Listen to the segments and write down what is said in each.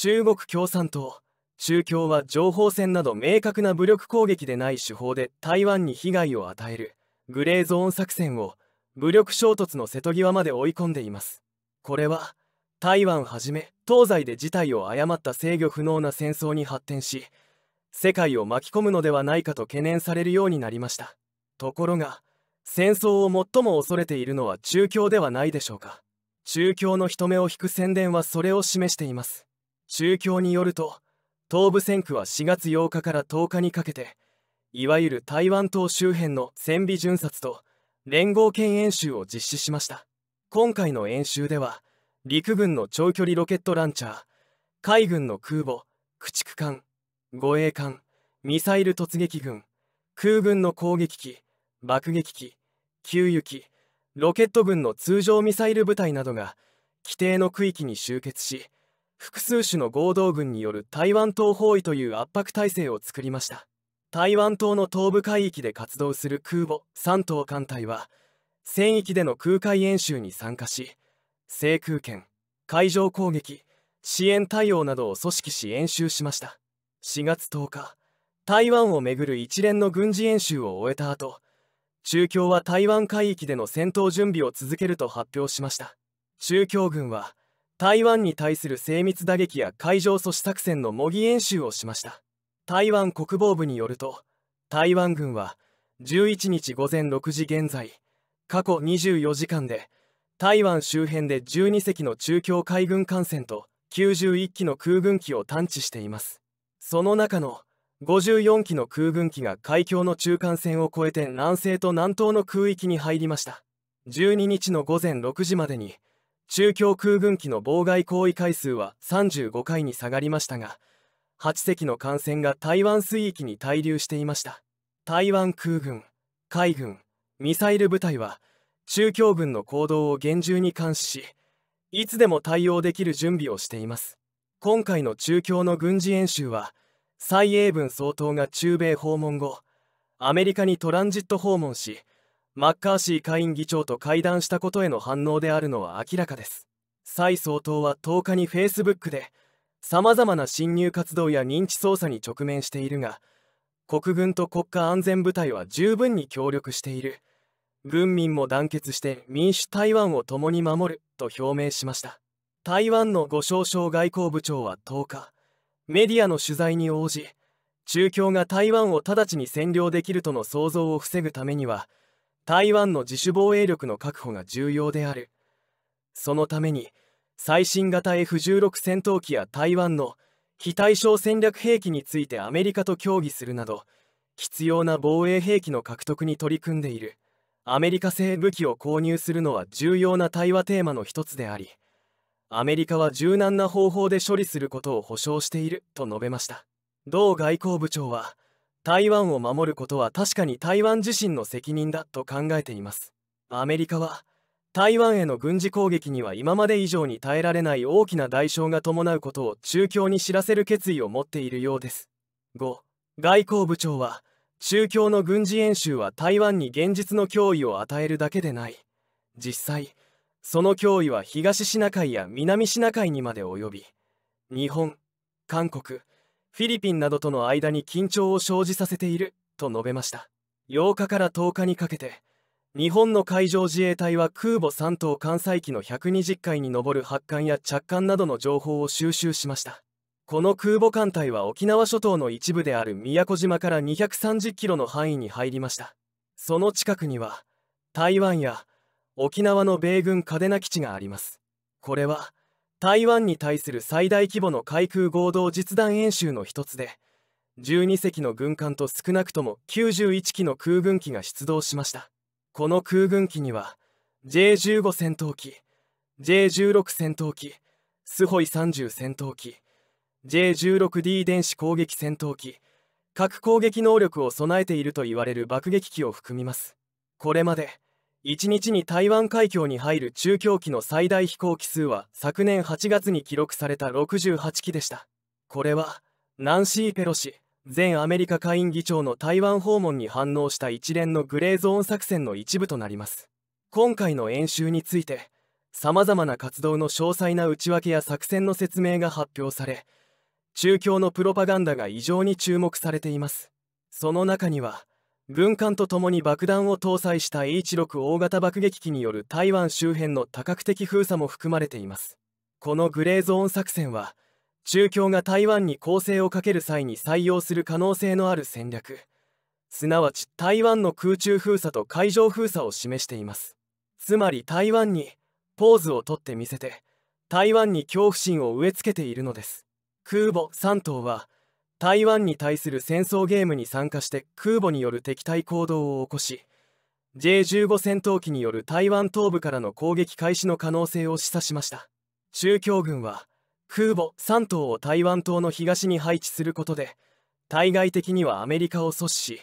中国共産党中共は情報戦など明確な武力攻撃でない手法で台湾に被害を与えるグレーゾーン作戦を武力衝突の瀬戸際まで追い込んでいますこれは台湾はじめ東西で事態を誤った制御不能な戦争に発展し世界を巻き込むのではないかと懸念されるようになりましたところが戦争を最も恐れているのは中共ではないでしょうか中共の人目を引く宣伝はそれを示しています中共によると東部戦区は4月8日から10日にかけていわゆる台湾島周辺の戦備巡察と連合圏演習を実施しました今回の演習では陸軍の長距離ロケットランチャー海軍の空母駆逐艦護衛艦ミサイル突撃軍空軍の攻撃機爆撃機給油機ロケット軍の通常ミサイル部隊などが規定の区域に集結し複数種の合同軍による台湾島包囲という圧迫体制を作りました台湾島の東部海域で活動する空母3島艦隊は戦域での空海演習に参加し制空権海上攻撃支援対応などを組織し演習しました4月10日台湾をめぐる一連の軍事演習を終えた後中共は台湾海域での戦闘準備を続けると発表しました中共軍は台湾に対する精密打撃や海上阻止作戦の模擬演習をしました台湾国防部によると台湾軍は11日午前6時現在過去24時間で台湾周辺で12隻の中共海軍艦船と91機の空軍機を探知していますその中の54機の空軍機が海峡の中間線を越えて南西と南東の空域に入りました12日の午前6時までに中共空軍機の妨害行為回数は35回に下がりましたが8隻の艦船が台湾水域に滞留していました台湾空軍海軍ミサイル部隊は中共軍の行動を厳重に監視しいつでも対応できる準備をしています今回の中共の軍事演習は蔡英文総統が中米訪問後アメリカにトランジット訪問しマッカーシー下院議長と会談したことへの反応であるのは明らかです蔡総統は10日にフェイスブックでさまざまな侵入活動や認知操作に直面しているが国軍と国家安全部隊は十分に協力している軍民も団結して民主台湾を共に守ると表明しました台湾の呉少将外交部長は10日メディアの取材に応じ中共が台湾を直ちに占領できるとの想像を防ぐためには台湾の自主防衛力の確保が重要であるそのために最新型 F16 戦闘機や台湾の非対称戦略兵器についてアメリカと協議するなど必要な防衛兵器の獲得に取り組んでいるアメリカ製武器を購入するのは重要な対話テーマの一つでありアメリカは柔軟な方法で処理することを保証していると述べました同外交部長は台湾を守ることは確かに台湾自身の責任だと考えていますアメリカは台湾への軍事攻撃には今まで以上に耐えられない大きな代償が伴うことを中共に知らせる決意を持っているようです5外交部長は中共の軍事演習は台湾に現実の脅威を与えるだけでない実際その脅威は東シナ海や南シナ海にまで及び日本韓国フィリピンなどとの間に緊張を生じさせていると述べました8日から10日にかけて日本の海上自衛隊は空母3島艦載機の120回に上る発艦や着艦などの情報を収集しましたこの空母艦隊は沖縄諸島の一部である宮古島から230キロの範囲に入りましたその近くには台湾や沖縄の米軍嘉手納基地がありますこれは台湾に対する最大規模の海空合同実弾演習の一つで12隻の軍艦と少なくとも91機の空軍機が出動しましたこの空軍機には J15 戦闘機 J16 戦闘機スホイ30戦闘機 J16D 電子攻撃戦闘機核攻撃能力を備えているといわれる爆撃機を含みますこれまで1日に台湾海峡に入る中京機の最大飛行機数は昨年8月に記録された68機でしたこれはナンシー・ペロシ前アメリカ下院議長の台湾訪問に反応した一連のグレーゾーン作戦の一部となります今回の演習についてさまざまな活動の詳細な内訳や作戦の説明が発表され中共のプロパガンダが異常に注目されていますその中には軍艦とともに爆弾を搭載した H6 大型爆撃機による台湾周辺の多角的封鎖も含まれていますこのグレーゾーン作戦は中共が台湾に攻勢をかける際に採用する可能性のある戦略すなわち台湾の空中封鎖と海上封鎖を示していますつまり台湾にポーズをとってみせて台湾に恐怖心を植え付けているのです空母3頭は台湾に対する戦争ゲームに参加して空母による敵対行動を起こし J15 戦闘機による台湾東部からの攻撃開始の可能性を示唆しました中共軍は空母3頭を台湾島の東に配置することで対外的にはアメリカを阻止し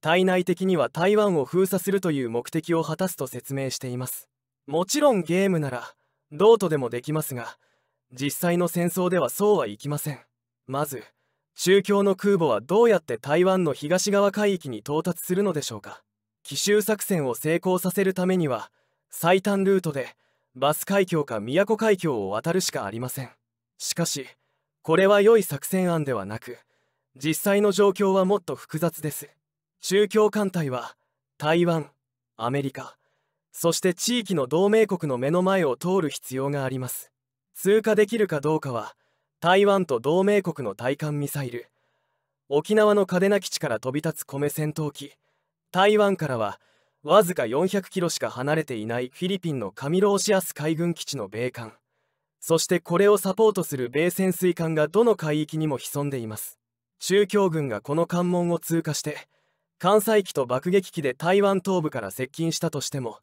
対内的には台湾を封鎖するという目的を果たすと説明していますもちろんゲームならどうとでもできますが実際の戦争ではそうはいきませんまず中共の空母はどうやって台湾の東側海域に到達するのでしょうか奇襲作戦を成功させるためには最短ルートでバス海峡か宮古海峡を渡るしかありませんしかしこれは良い作戦案ではなく実際の状況はもっと複雑です中共艦隊は台湾アメリカそして地域の同盟国の目の前を通る必要があります通過できるかどうかは台湾と同盟国の対艦ミサイル沖縄の嘉手納基地から飛び立つ米戦闘機台湾からはわずか400キロしか離れていないフィリピンのカミローシアス海軍基地の米艦そしてこれをサポートする米潜水艦がどの海域にも潜んでいます中共軍がこの関門を通過して艦載機と爆撃機で台湾東部から接近したとしても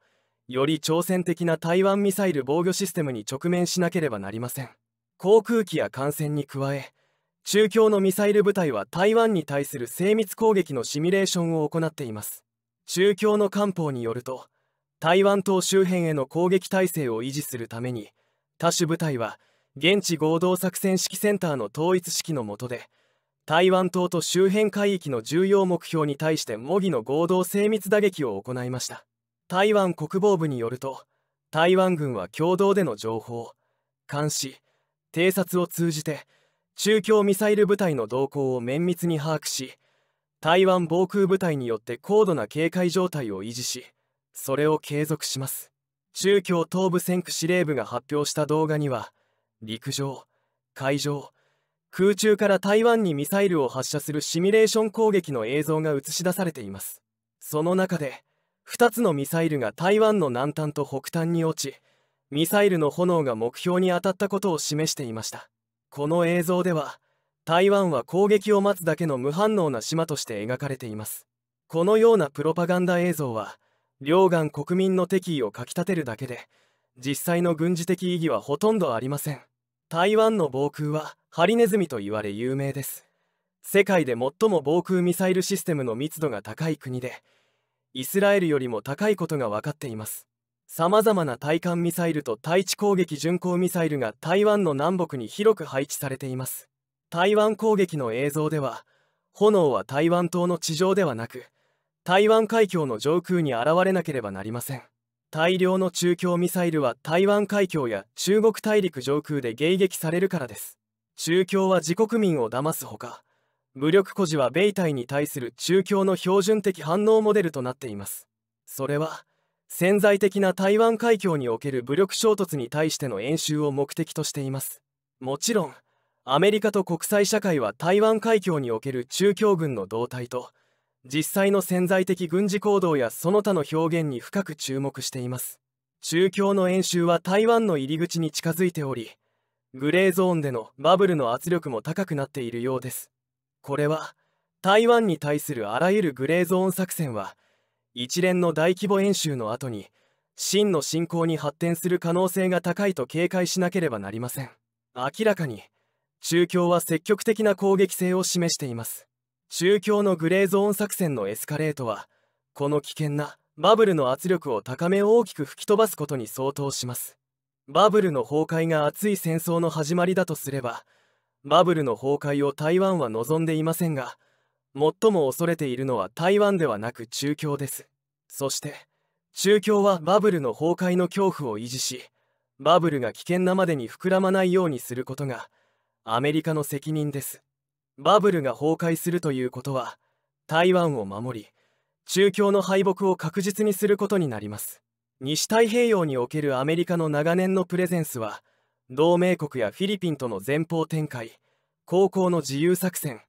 より挑戦的な台湾ミサイル防御システムに直面しなければなりません航空機や艦船に加え中共のミサイル部隊は台湾に対する精密攻撃のシミュレーションを行っています中共の官報によると台湾島周辺への攻撃態勢を維持するために他種部隊は現地合同作戦指揮センターの統一指揮の下で台湾島と周辺海域の重要目標に対して模擬の合同精密打撃を行いました台湾国防部によると台湾軍は共同での情報監視偵察を通じて中共ミサイル部隊の動向を綿密に把握し台湾防空部隊によって高度な警戒状態を維持しそれを継続します中共東部戦区司令部が発表した動画には陸上海上空中から台湾にミサイルを発射するシミュレーション攻撃の映像が映し出されていますその中で2つのミサイルが台湾の南端と北端に落ちミサイルの炎が目標に当たったことを示していましたこの映像では台湾は攻撃を待つだけの無反応な島として描かれていますこのようなプロパガンダ映像は両岸国民の敵意をかきたてるだけで実際の軍事的意義はほとんどありません台湾の防空はハリネズミと言われ有名です世界で最も防空ミサイルシステムの密度が高い国でイスラエルよりも高いことが分かっていますさまざまな対艦ミサイルと対地攻撃巡航ミサイルが台湾の南北に広く配置されています台湾攻撃の映像では炎は台湾島の地上ではなく台湾海峡の上空に現れなければなりません大量の中距ミサイルは台湾海峡や中国大陸上空で迎撃されるからです中共は自国民を騙すほか武力孤児は米対に対する中共の標準的反応モデルとなっていますそれは潜在的な台湾海峡における武力衝突に対しての演習を目的としていますもちろんアメリカと国際社会は台湾海峡における中共軍の動態と実際の潜在的軍事行動やその他の表現に深く注目しています中共の演習は台湾の入り口に近づいておりグレーゾーンでのバブルの圧力も高くなっているようですこれは台湾に対するあらゆるグレーゾーン作戦は一連の大規模演習の後に真の侵攻に発展する可能性が高いと警戒しなければなりません明らかに中共は積極的な攻撃性を示しています中共のグレーゾーン作戦のエスカレートはこの危険なバブルの圧力を高め大きく吹き飛ばすことに相当しますバブルの崩壊が熱い戦争の始まりだとすればバブルの崩壊を台湾は望んでいませんが最も恐れているのは台湾ではなく中共ですそして中共はバブルの崩壊の恐怖を維持しバブルが危険なまでに膨らまないようにすることがアメリカの責任ですバブルが崩壊するということは台湾を守り中共の敗北を確実にすることになります西太平洋におけるアメリカの長年のプレゼンスは同盟国やフィリピンとの前方展開航行の自由作戦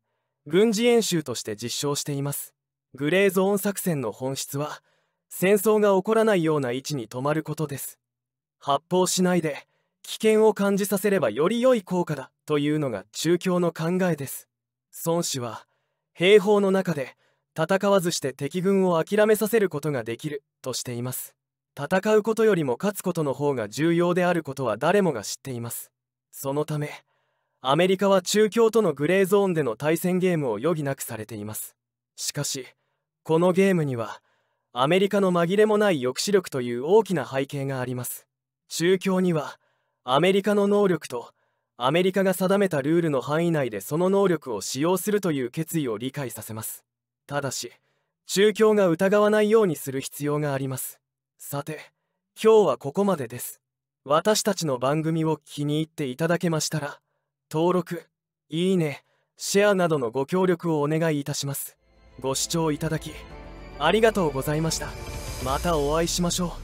軍事演習として実証していますグレーゾーン作戦の本質は戦争が起こらないような位置に止まることです発砲しないで危険を感じさせればより良い効果だというのが中共の考えです孫氏は兵法の中で戦わずして敵軍を諦めさせることができるとしています戦うことよりも勝つことの方が重要であることは誰もが知っていますそのためアメリカは中共とのグレーゾーンでの対戦ゲームを余儀なくされていますしかしこのゲームにはアメリカの紛れもない抑止力という大きな背景があります中共にはアメリカの能力とアメリカが定めたルールの範囲内でその能力を使用するという決意を理解させますただし中共が疑わないようにする必要がありますさて今日はここまでです私たちの番組を気に入っていただけましたら登録いいねシェアなどのご協力をお願いいたしますご視聴いただきありがとうございましたまたお会いしましょう